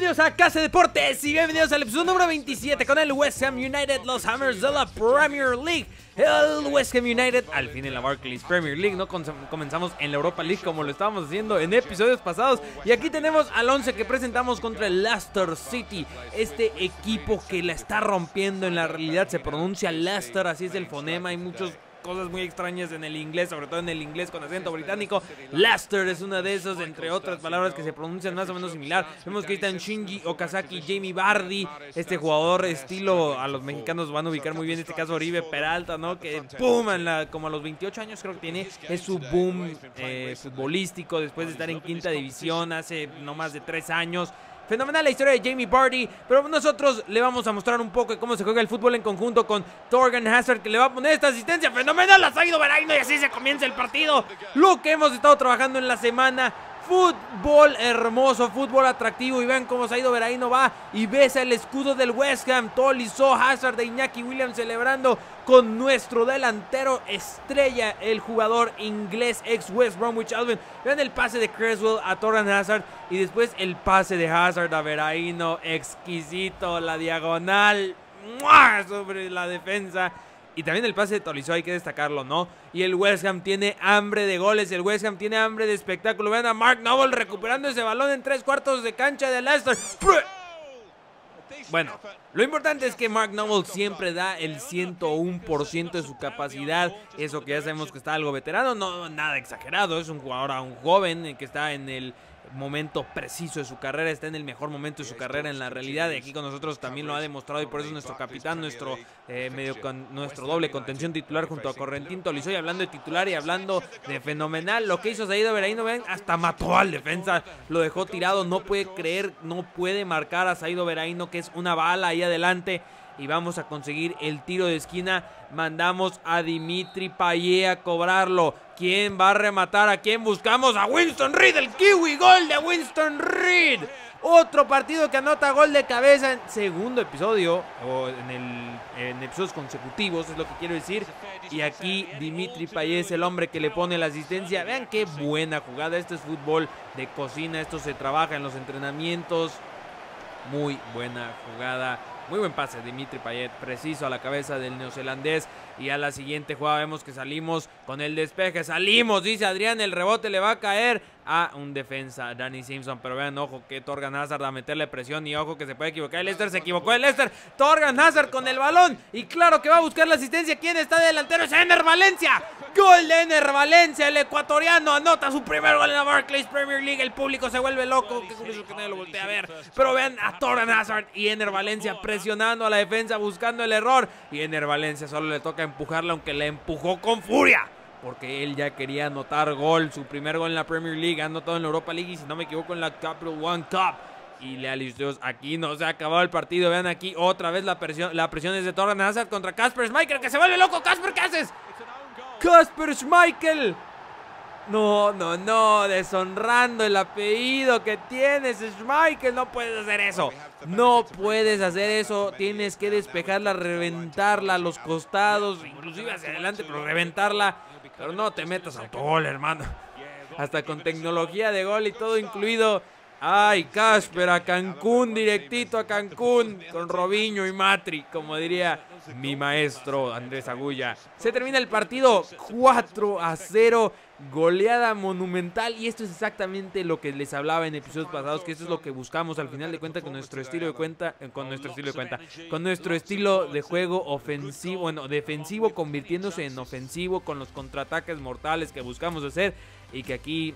bienvenidos a Casa Deportes y bienvenidos al episodio número 27 con el West Ham United, los Hammers de la Premier League. El West Ham United al fin en la Barclays Premier League, ¿no? Comenzamos en la Europa League como lo estábamos haciendo en episodios pasados. Y aquí tenemos al 11 que presentamos contra el Leicester City. Este equipo que la está rompiendo en la realidad se pronuncia Leicester, así es el fonema. Hay muchos cosas muy extrañas en el inglés, sobre todo en el inglés con acento británico. Laster es una de esas, pues entre otras palabras que se pronuncian más o menos similar. Vemos que ahí están Shinji Okazaki, Jamie Bardi, este, este jugador estilo a los mexicanos van a ubicar muy bien, en este caso Oribe Peralta, ¿no? Que boom, como a los 28 años creo que tiene, es su boom eh, futbolístico después de estar en quinta división hace no más de tres años. Fenomenal la historia de Jamie Barty, pero nosotros le vamos a mostrar un poco cómo se juega el fútbol en conjunto con Torgan Hazard, que le va a poner esta asistencia. Fenomenal, la ha ido y así se comienza el partido. Lo que hemos estado trabajando en la semana. Fútbol hermoso, fútbol atractivo. Y vean cómo ido Veraino va y besa el escudo del West Ham. Tolizó Hazard de Iñaki Williams celebrando con nuestro delantero estrella, el jugador inglés ex West Bromwich Albion. Vean el pase de Creswell a Torran Hazard y después el pase de Hazard a Veraino. Exquisito, la diagonal sobre la defensa y también el pase de Tolizó, hay que destacarlo, ¿no? Y el West Ham tiene hambre de goles, el West Ham tiene hambre de espectáculo. Vean a Mark Noble recuperando ese balón en tres cuartos de cancha de Leicester. Bueno, lo importante es que Mark Noble siempre da el 101% de su capacidad. Eso que ya sabemos que está algo veterano, no nada exagerado. Es un jugador un joven eh, que está en el momento preciso de su carrera, está en el mejor momento de su carrera en la realidad y aquí con nosotros también lo ha demostrado y por eso nuestro capitán, nuestro eh, medio con, nuestro doble contención titular junto a Correntín Tolizoy hablando de titular y hablando de fenomenal lo que hizo Saído Veraino, hasta mató al defensa, lo dejó tirado, no puede creer, no puede marcar a Saído Veraino que es una bala ahí adelante y vamos a conseguir el tiro de esquina. Mandamos a Dimitri Payet a cobrarlo. ¿Quién va a rematar? ¿A quién buscamos? A Winston Reed, el kiwi, gol de Winston Reed. Otro partido que anota gol de cabeza en segundo episodio, o en, el, episodios consecutivos, es lo que quiero decir. Y aquí Dimitri Payet es el hombre que le pone la asistencia. Vean qué buena jugada. Esto es fútbol de cocina, esto se trabaja en los entrenamientos. Muy buena jugada muy buen pase, Dimitri Payet, preciso a la cabeza del neozelandés. Y a la siguiente jugada vemos que salimos con el despeje. Salimos, dice Adrián, el rebote le va a caer a un defensa, Danny Simpson. Pero vean, ojo que Torgan Hazard a meterle presión y ojo que se puede equivocar. El Lester se equivocó. El Lester, Torgan Hazard con el balón. Y claro que va a buscar la asistencia. ¿Quién está delantero? Es Ener Valencia. Gol de Ener Valencia. El ecuatoriano anota su primer gol en la Barclays Premier League. El público se vuelve loco. Qué curioso que nadie lo voltea a ver. Pero vean a Torgan Hazard y Ener Valencia presionando a la defensa, buscando el error. Y Ener Valencia solo le toca empujarla, aunque la empujó con furia porque él ya quería anotar gol, su primer gol en la Premier League, anotado en la Europa League y si no me equivoco en la Capital One Cup. Y le Dios, aquí no se ha acabado el partido. Vean aquí otra vez la presión, la presión es de Torren Hazard contra Casper Schmeichel, que se vuelve loco. Casper, ¿qué haces? Casper Schmeichel. No, no, no, deshonrando el apellido que tienes, Schmeichel, no puedes hacer eso. No puedes hacer eso, tienes que despejarla, reventarla a los costados, inclusive hacia adelante, pero reventarla. Pero no te metas gol, hermano. Hasta con tecnología de gol y todo incluido. Ay, Casper, a Cancún, directito a Cancún, con Robinho y Matri, como diría mi maestro Andrés Agulla. Se termina el partido 4 a 0, goleada monumental, y esto es exactamente lo que les hablaba en episodios pasados, que esto es lo que buscamos al final de cuenta con nuestro estilo de cuenta, con nuestro estilo de cuenta, con nuestro estilo de juego ofensivo, bueno, defensivo convirtiéndose en ofensivo, con los contraataques mortales que buscamos hacer, y que aquí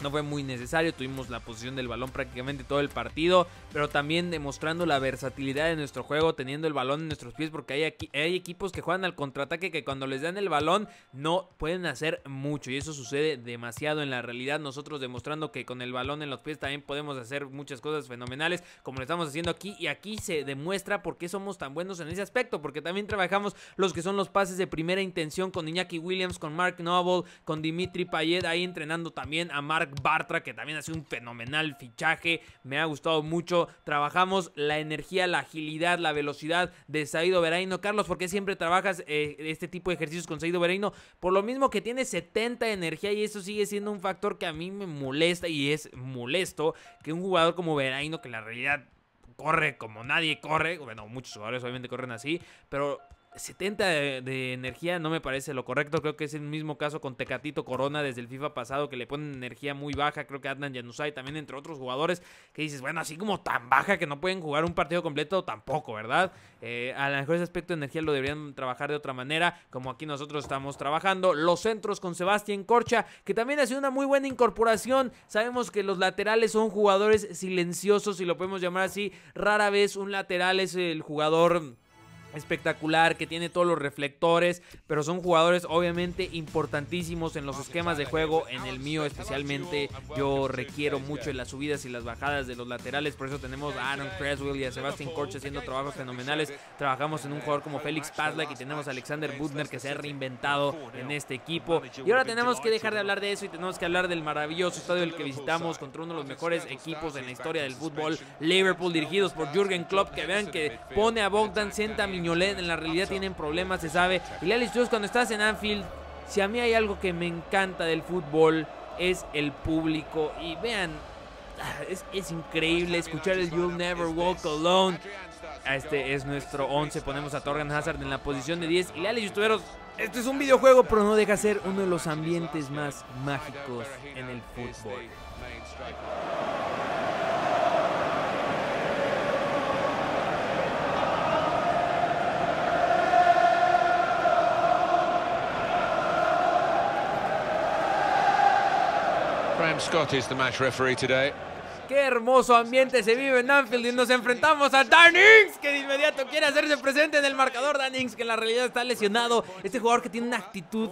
no fue muy necesario, tuvimos la posición del balón prácticamente todo el partido, pero también demostrando la versatilidad de nuestro juego, teniendo el balón en nuestros pies, porque hay, aquí, equipos que juegan al contraataque que cuando les dan el balón no pueden hacer mucho, y eso sucede demasiado en la realidad, nosotros demostrando que con el balón en los pies también podemos hacer muchas cosas fenomenales, como lo estamos haciendo aquí, y aquí se demuestra por qué somos tan buenos en ese aspecto, porque también trabajamos los que son los pases de primera intención con Iñaki Williams, con Mark Noble, con Dimitri Payet, ahí entrenando también a Mark Bartra, que también hace un fenomenal fichaje. Me ha gustado mucho. Trabajamos la energía, la agilidad, la velocidad de Saido Veraino. Carlos, ¿por qué siempre trabajas eh, este tipo de ejercicios con Saido Veraino? Por lo mismo que tiene 70 energía y eso sigue siendo un factor que a mí me molesta y es molesto que un jugador como Veraino, que en la realidad corre como nadie corre, bueno, muchos jugadores obviamente corren así, pero 70 de, energía no me parece lo correcto. Creo que es el mismo caso con Tecatito Corona desde el FIFA pasado, que le ponen energía muy baja. Creo que Adnan Januzaj también, entre otros jugadores, que dices, bueno, así como tan baja que no pueden jugar un partido completo, tampoco, ¿verdad? Eh, a lo mejor ese aspecto de energía lo deberían trabajar de otra manera, como aquí nosotros estamos trabajando. Los centros con Sebastián Corcha, que también ha sido una muy buena incorporación. Sabemos que los laterales son jugadores silenciosos, si lo podemos llamar así. Rara vez un lateral es el jugador espectacular, que tiene todos los reflectores, pero son jugadores obviamente importantísimos en los esquemas de juego, en el mío especialmente. Yo requiero mucho en las subidas y las bajadas de los laterales, por eso tenemos a Aaron Creswell y a Sebastian Corch haciendo trabajos fenomenales. Trabajamos en un jugador como Félix Pazlak y tenemos a Alexander Butner que se ha reinventado en este equipo. Y ahora tenemos que dejar de hablar de eso y tenemos que hablar del maravilloso estadio el que visitamos contra uno de los mejores equipos en la historia del fútbol, Liverpool, dirigidos por Jürgen Klopp, que vean que pone a Bogdan Senta millones en la realidad tienen problemas, se sabe. Y Lealis cuando estás en Anfield, si a mí hay algo que me encanta del fútbol, es el público. Y vean, ah, es, increíble escuchar el You'll Never Walk Alone. Ah, este es nuestro 11, este ponemos a Torgan Hazard en la posición de 10. Y y Yusteros, este es un videojuego, pero no deja ser uno de los ambientes más mágicos en el fútbol. Scott is the match referee today. Qué hermoso ambiente se vive en Anfield y nos enfrentamos a Dan que de inmediato quiere hacerse presente en el marcador. Dan que en la realidad está lesionado. Este jugador que tiene una actitud.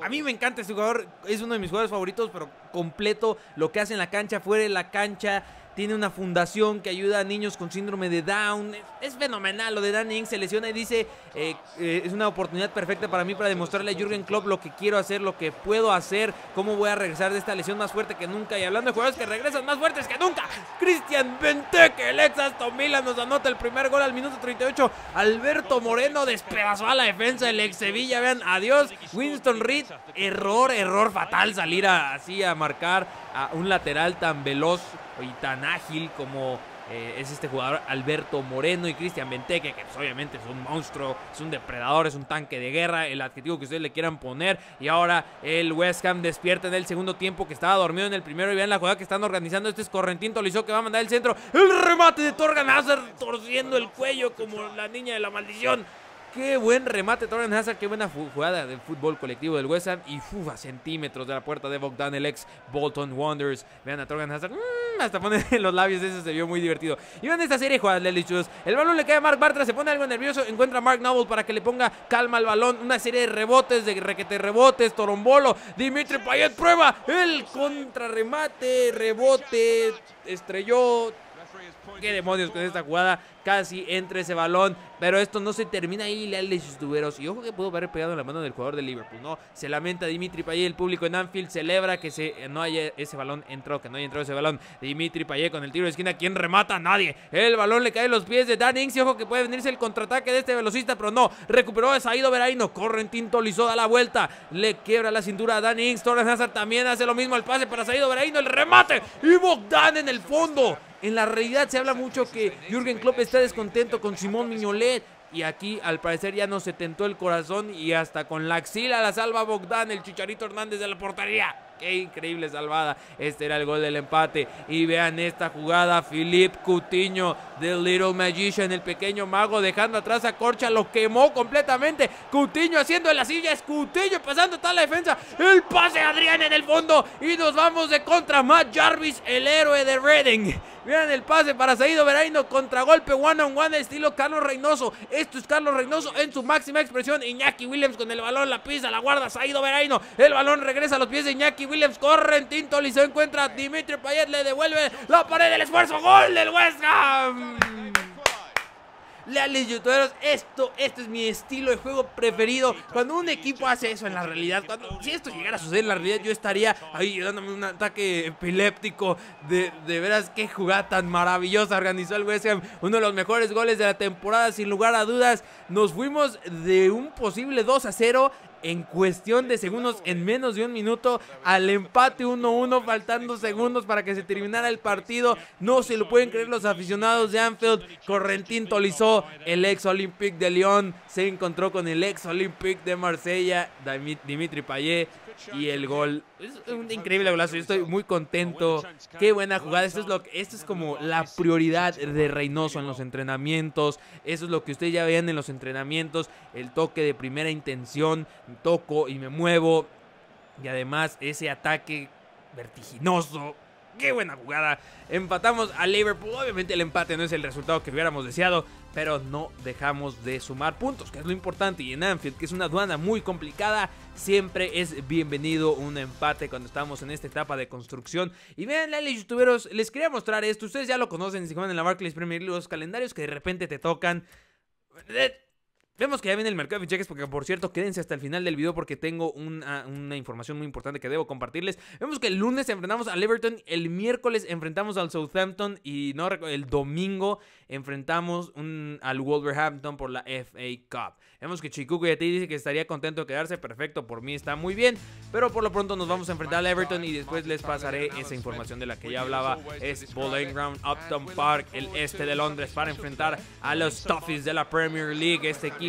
A mí me encanta este jugador, es uno de mis jugadores favoritos, pero completo lo que hace en la cancha, fuera de la cancha. Tiene una fundación que ayuda a niños con síndrome de Down. Es, fenomenal lo de Dan Se lesiona y dice, eh, eh, es una oportunidad perfecta para mí para demostrarle a Jürgen Klopp lo que quiero hacer, lo que puedo hacer, cómo voy a regresar de esta lesión más fuerte que nunca. Y hablando de jugadores que regresan más fuertes que nunca, Cristian Benteke, el ex Aston nos anota el primer gol al minuto 38. Alberto Moreno despedazó a la defensa del ex Sevilla. Vean, adiós. Winston Reed, error, error fatal salir así a marcar a un lateral tan veloz y tan ágil como eh, es este jugador Alberto Moreno y Cristian Benteque, que pues, obviamente es un monstruo, es un depredador, es un tanque de guerra, el adjetivo que ustedes le quieran poner. Y ahora el West Ham despierta en el segundo tiempo, que estaba dormido en el primero. Y vean la jugada que están organizando. Este es Correntín hizo que va a mandar el centro. El remate de Torgan Hazard torciendo el cuello como la niña de la maldición. Qué buen remate Torren Hazard, qué buena jugada del fútbol colectivo del West Ham y a centímetros de la puerta de Bogdan el ex Bolton Wonders. Vean a Torren Hazard, mm, hasta pone los labios, eso se vio muy divertido. Y vean esta serie jugadas Lelichus. El balón le cae a Mark Bartra, se pone algo nervioso, encuentra a Mark Noble para que le ponga calma al balón. Una serie de rebotes, de requete rebotes, torombolo. Dimitri Payet prueba el contrarremate, rebote, estrelló, qué demonios con esta jugada. Casi entre ese balón. Pero esto no se termina ahí, Leales Tuberos. Y ojo que pudo haber pegado en la mano del jugador de Liverpool, ¿no? Se lamenta Dimitri Payet, el público en Anfield celebra que se, eh, no haya ese balón entró, que no haya entrado ese balón. Dimitri Payet con el tiro de esquina, ¿quién remata? Nadie. El balón le cae en los pies de Dan Ings y ojo que puede venirse el contraataque de este velocista, pero no. Recuperó a Saido Veraino, tinto Lizó da la vuelta, le quiebra la cintura a Dan Ings. Torres Nazar también hace lo mismo, el pase para Saido Veraino, el remate y Bogdan en el fondo. En la realidad se habla mucho que Jürgen Klopp está descontento con Simón Miñolet. Y aquí al parecer ya no se tentó el corazón y hasta con la axila la salva Bogdan, el chicharito Hernández de la portería. Qué increíble salvada. Este era el gol del empate. Y vean esta jugada. Philip Cutiño, The Little Magician, el pequeño mago, dejando atrás a Corcha. Lo quemó completamente. Cutiño haciendo la silla. Es Cutiño pasando toda la defensa. El pase Adrián en el fondo. Y nos vamos de contra. Matt Jarvis, el héroe de Reading. Vean el pase para Saido Veraino, contragolpe one on one estilo Carlos Reynoso. Esto es Carlos Reynoso en su máxima expresión. Iñaki Williams con el balón, la pisa, la guarda Saído Veraino. El balón regresa a los pies de Iñaki Williams en Tinto Liceo encuentra a Dimitri Payet, le devuelve la pared del esfuerzo, gol del West Ham. Leales youtuberos, esto, este es mi estilo de juego preferido. Cuando un equipo hace eso en la realidad, cuando, si esto llegara a suceder en la realidad, yo estaría ahí dándome un ataque epiléptico. De, de veras, qué jugada tan maravillosa organizó el West Ham. Uno de los mejores goles de la temporada, sin lugar a dudas. Nos fuimos de un posible 2 a 0 en cuestión de segundos, en menos de un minuto, al empate 1-1, faltando segundos para que se terminara el partido. No se lo pueden creer los aficionados de Anfield. Correntín Tolizó, el ex Olympique de Lyon, se encontró con el ex Olympique de Marsella, Dimitri Payet y el gol. Es un increíble golazo. Yo estoy muy contento. Qué buena jugada. Esto es, lo, esto es como la prioridad de Reynoso en los entrenamientos. Eso es lo que ustedes ya vean en los entrenamientos. El toque de primera intención. Toco y me muevo. Y además ese ataque vertiginoso. Qué buena jugada. Empatamos a Liverpool. Obviamente el empate no es el resultado que hubiéramos deseado pero no dejamos de sumar puntos, que es lo importante. Y en Anfield, que es una aduana muy complicada, siempre es bienvenido un empate cuando estamos en esta etapa de construcción. Y vean, los youtuberos, les quería mostrar esto. Ustedes ya lo conocen si juegan en la Barclays Premier League, los calendarios que de repente te tocan. Eh, Vemos que ya viene el mercado de fichajes, porque por cierto, quédense hasta el final del video porque tengo ah, una, información muy importante que debo compartirles. Vemos que el lunes enfrentamos al Everton, el miércoles enfrentamos al Southampton y no el domingo enfrentamos al Wolverhampton por la FA Cup. Vemos que Chikuku ya te dice que estaría contento de quedarse, perfecto, por mí está muy bien, pero por lo pronto nos vamos a enfrentar al Everton y después les pasaré esa información de la que ya hablaba. Es Bowling Ground, Upton Park, el este de Londres, para enfrentar a los Toffees de la Premier League, este equipo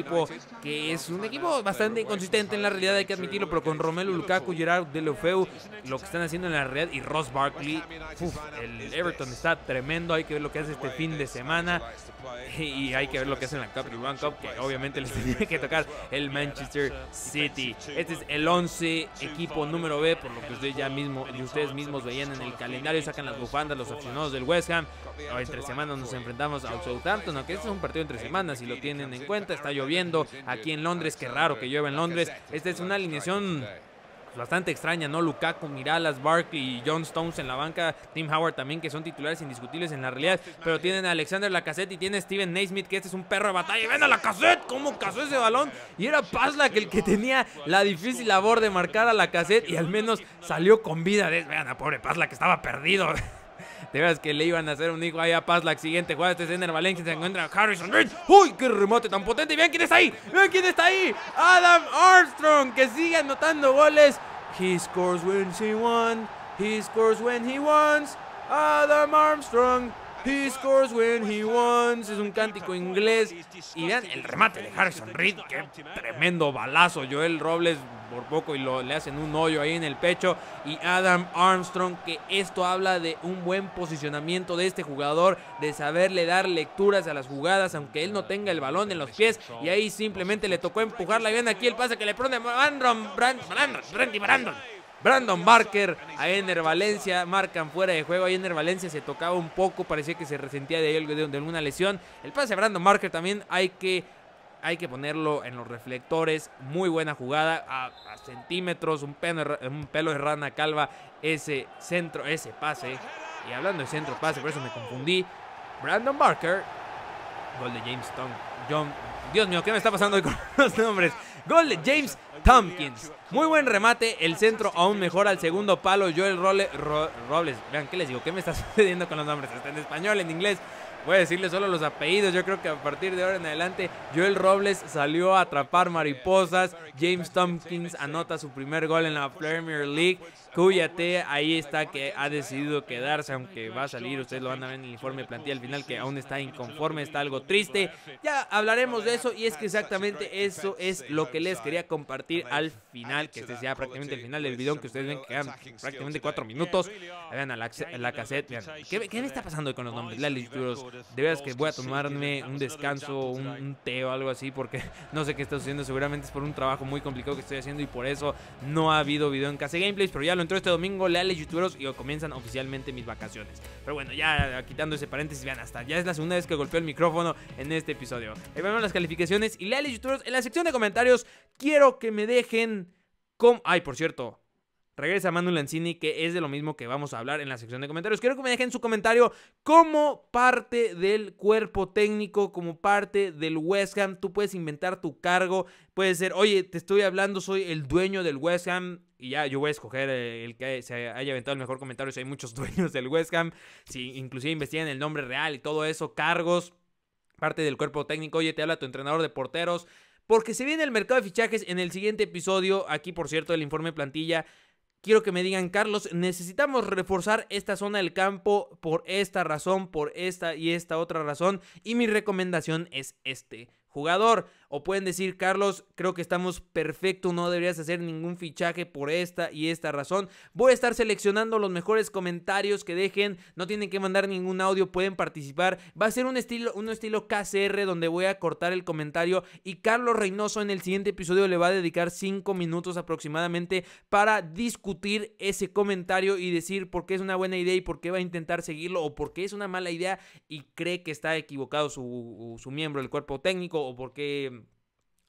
que es un equipo bastante inconsistente en la realidad, hay que admitirlo, pero con Romelu Lukaku, Gerard Lefeu, lo que están haciendo en la red y Ross Barkley, el Everton está tremendo, hay que ver lo que hace este fin de semana y hay que ver lo que hace en la Cup y Cup, que obviamente les tiene que tocar el Manchester City. Este es el 11 equipo número B, por lo que ustedes ya mismo y ustedes mismos veían en el calendario, sacan las bufandas los aficionados del West Ham. Entre semanas nos enfrentamos a Southampton, aunque este es un partido entre semanas, si lo tienen en cuenta, está lloviendo viendo aquí en Londres, qué raro que llueva en Londres. Esta es una alineación bastante extraña, ¿no? Lukaku, Miralas, Barkley y John Stones en la banca, Tim Howard también, que son titulares indiscutibles en la realidad, pero tienen a Alexander Lacazette y tiene a Steven Naismith, que este es un perro de batalla. ¡Ven a Lacazette! ¿Cómo cazó ese balón? Y era que el que tenía la difícil labor de marcar a Lacazette y al menos salió con vida. Vean a pobre Pazla que estaba perdido. De veras que le iban a hacer un hijo ahí a Paz la siguiente jugada. Este es Ender Valencia. Se encuentra Harrison Reed. ¡Uy! ¡Qué remate tan potente! ¡Vean quién está ahí! ¡Vean quién está ahí! Adam Armstrong que sigue anotando goles. He scores when he wants. He scores when he wants. Adam Armstrong. He scores when he wants. Es un cántico inglés. Y vean el remate de Harrison Reed. Qué tremendo balazo. Joel Robles por poco y lo, le hacen un hoyo ahí en el pecho. Y Adam Armstrong, que esto habla de un buen posicionamiento de este jugador, de saberle dar lecturas a las jugadas, aunque él no tenga el balón en los pies. Y ahí simplemente le tocó empujarla. Y ven aquí el pase que le pone Brandon, Brandon, Brandon, Brandon. Brandon Barker, a Ener Valencia, marcan fuera de juego. A Ener Valencia se tocaba un poco, parecía que se resentía de, algo, de alguna lesión. El pase a Brandon Barker también hay que hay que ponerlo en los reflectores. Muy buena jugada. A, centímetros, un pelo, un pelo, de rana calva. Ese centro, ese pase. Y hablando de centro pase, por eso me confundí. Brandon Barker. Gol de James Stone. John. Dios mío, ¿qué me está pasando hoy con los nombres? Gol de James Tompkins. Muy buen remate. El centro aún mejor al segundo palo. Joel Robles. Vean, ¿qué les digo? ¿Qué me está sucediendo con los nombres? Está en español, en inglés voy a decirle solo los apellidos. Yo creo que a partir de ahora en adelante, Joel Robles salió a atrapar mariposas. James Tompkins anota su primer gol en la Premier League. Cuyate ahí está que ha decidido quedarse, aunque va a salir. Ustedes lo van a ver en el informe de plantilla al final, que aún está inconforme, está algo triste. Ya hablaremos de eso, y es que exactamente eso es lo que les quería compartir al final, que este sea prácticamente el final del video, que ustedes ven que quedan prácticamente cuatro minutos. Vean a la, cassette, ¿qué, ¿qué, me está pasando con los nombres? De veras que voy a tomarme un descanso, un, un, té o algo así, porque no sé qué está haciendo Seguramente es por un trabajo muy complicado que estoy haciendo y por eso no ha habido video en casa gameplays. Pero ya lo entró este domingo, leales youtubers y comienzan oficialmente mis vacaciones. Pero bueno, ya quitando ese paréntesis, vean hasta. Ya es la segunda vez que golpeo el micrófono en este episodio. Ahí vemos las calificaciones y leales youtubers en la sección de comentarios. Quiero que me dejen. Ay, por cierto, regresa Manu Lanzini, que es de lo mismo que vamos a hablar en la sección de comentarios. Quiero que me dejen su comentario como parte del cuerpo técnico, como parte del West Ham. Tú puedes inventar tu cargo, puede ser, oye, te estoy hablando, soy el dueño del West Ham. Y ya yo voy a escoger eh, el que se haya inventado el mejor comentario. Si hay muchos dueños del West Ham, si inclusive investigan el nombre real y todo eso, cargos, parte del cuerpo técnico. Oye, te habla tu entrenador de porteros. Porque se viene el mercado de fichajes en el siguiente episodio. Aquí, por cierto, el informe plantilla quiero que me digan, Carlos, necesitamos reforzar esta zona del campo por esta razón, por esta y esta otra razón. Y mi recomendación es este jugador. O pueden decir, Carlos, creo que estamos perfecto, no deberías hacer ningún fichaje por esta y esta razón. Voy a estar seleccionando los mejores comentarios que dejen, no tienen que mandar ningún audio, pueden participar. Va a ser un estilo, un estilo KCR donde voy a cortar el comentario y Carlos Reynoso en el siguiente episodio le va a dedicar 5 minutos aproximadamente para discutir ese comentario y decir por qué es una buena idea y por qué va a intentar seguirlo o por qué es una mala idea y cree que está equivocado su, su miembro del cuerpo técnico o por qué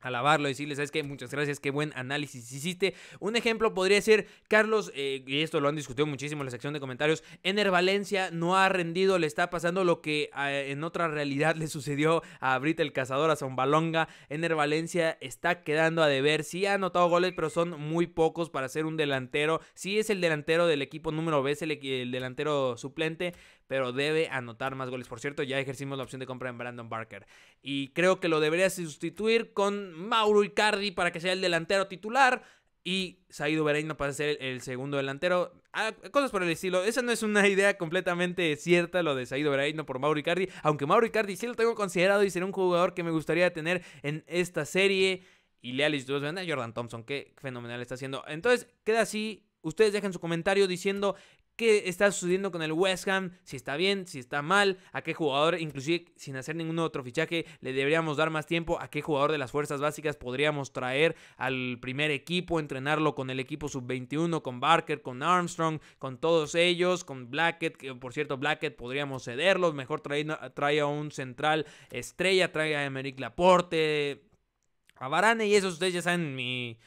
alabarlo, decirle, ¿sabes qué? Muchas gracias, qué buen análisis hiciste. Un ejemplo podría ser, Carlos, eh, y esto lo han discutido muchísimo en la sección de comentarios, Ener Valencia no ha rendido, le está pasando lo que ah, en otra realidad le sucedió a Brit el Cazador, a Zombalonga. Ener Valencia está quedando a deber, sí ha anotado goles, pero son muy pocos para ser un delantero. Sí es el delantero del equipo número B, es el, el delantero suplente, pero debe anotar más goles. Por cierto, ya ejercimos la opción de compra en Brandon Barker. Y creo que lo debería sustituir con Mauro Icardi para que sea el delantero titular y Saido Bereino para ser el, segundo delantero. Ah, cosas por el estilo. Esa no es una idea completamente cierta, lo de Saido Bereino por Mauro Icardi. Aunque Mauro Icardi sí lo tengo considerado y sería un jugador que me gustaría tener en esta serie. Y leales dos Jordan Thompson, qué fenomenal está haciendo. Entonces, queda así. Ustedes dejen su comentario diciendo qué está sucediendo con el West Ham, si está bien, si está mal, a qué jugador, inclusive sin hacer ningún otro fichaje, le deberíamos dar más tiempo, a qué jugador de las fuerzas básicas podríamos traer al primer equipo, entrenarlo con el equipo sub-21, con Barker, con Armstrong, con todos ellos, con Blackett, que por cierto Blackett podríamos cederlo, mejor trae, a un central estrella, trae a Emerick Laporte, a Varane y eso ustedes ya saben mi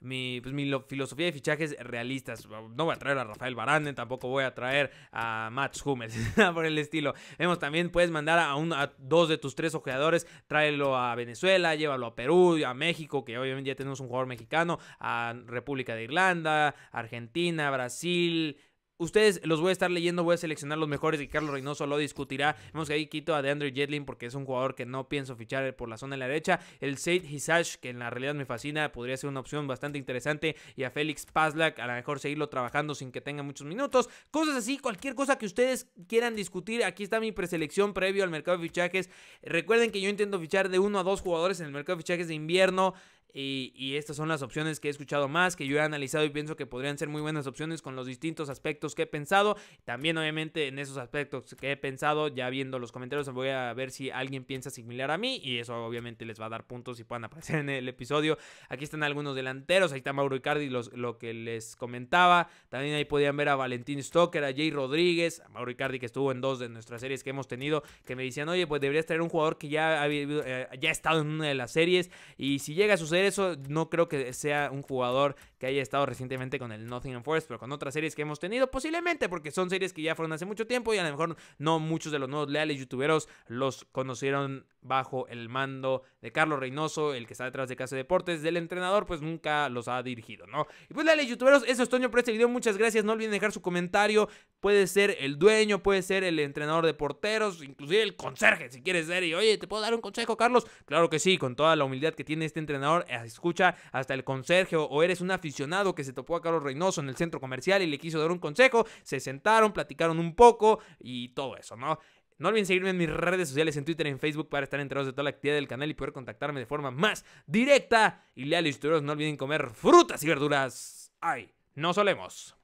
mi, pues, filosofía de fichajes realistas. No voy a traer a Rafael Baranden, tampoco voy a traer a Max Hummels, por el estilo. Vemos, también puedes mandar a, a dos de tus tres ojeadores, tráelo a Venezuela, llévalo a Perú, a México, que obviamente ya tenemos un jugador mexicano, a República de Irlanda, Argentina, Brasil, Ustedes los voy a estar leyendo, voy a seleccionar los mejores y Carlos Reynoso lo discutirá. Vemos que ahí quito a DeAndre Jetlin porque es un jugador que no pienso fichar por la zona de la derecha. El Said Hisash, que en la realidad me fascina, podría ser una opción bastante interesante. Y a Félix Pazlak, a lo mejor seguirlo trabajando sin que tenga muchos minutos. Cosas así, cualquier cosa que ustedes quieran discutir. Aquí está mi preselección previo al mercado de fichajes. Recuerden que yo intento fichar de uno a dos jugadores en el mercado de fichajes de invierno. Y, estas son las opciones que he escuchado más, que yo he analizado y pienso que podrían ser muy buenas opciones con los distintos aspectos que he pensado. También obviamente en esos aspectos que he pensado, ya viendo los comentarios, voy a ver si alguien piensa similar a mí y eso obviamente les va a dar puntos y puedan aparecer en el episodio. Aquí están algunos delanteros, ahí está Mauro Icardi, los, lo que les comentaba. También ahí podían ver a Valentín Stoker, a Jay Rodríguez, a Mauro Icardi que estuvo en dos de nuestras series que hemos tenido, que me decían, oye, pues deberías traer un jugador que ya ha, eh, ya ha estado en una de las series y si llega a suceder eso, no creo que sea un jugador que haya estado recientemente con el Nottingham Forest, pero con otras series que hemos tenido, posiblemente, porque son series que ya fueron hace mucho tiempo y a lo mejor no muchos de los nuevos leales youtuberos los conocieron bajo el mando de Carlos Reynoso, el que está detrás de Casa de Deportes, del entrenador, pues nunca los ha dirigido, ¿no? Y pues leales youtuberos, eso es Toño por este video, muchas gracias, no olviden dejar su comentario, Puede ser el dueño, puede ser el entrenador de porteros, inclusive el conserje si quieres ser. Y oye, ¿te puedo dar un consejo, Carlos? Claro que sí, con toda la humildad que tiene este entrenador, eh, escucha hasta el conserje o eres un aficionado que se topó a Carlos Reynoso en el centro comercial y le quiso dar un consejo. Se sentaron, platicaron un poco y todo eso, ¿no? No olviden seguirme en mis redes sociales, en Twitter, en Facebook, para estar enterados de toda la actividad del canal y poder contactarme de forma más directa y leal. Y no olviden comer frutas y verduras. ¡Ay! No solemos.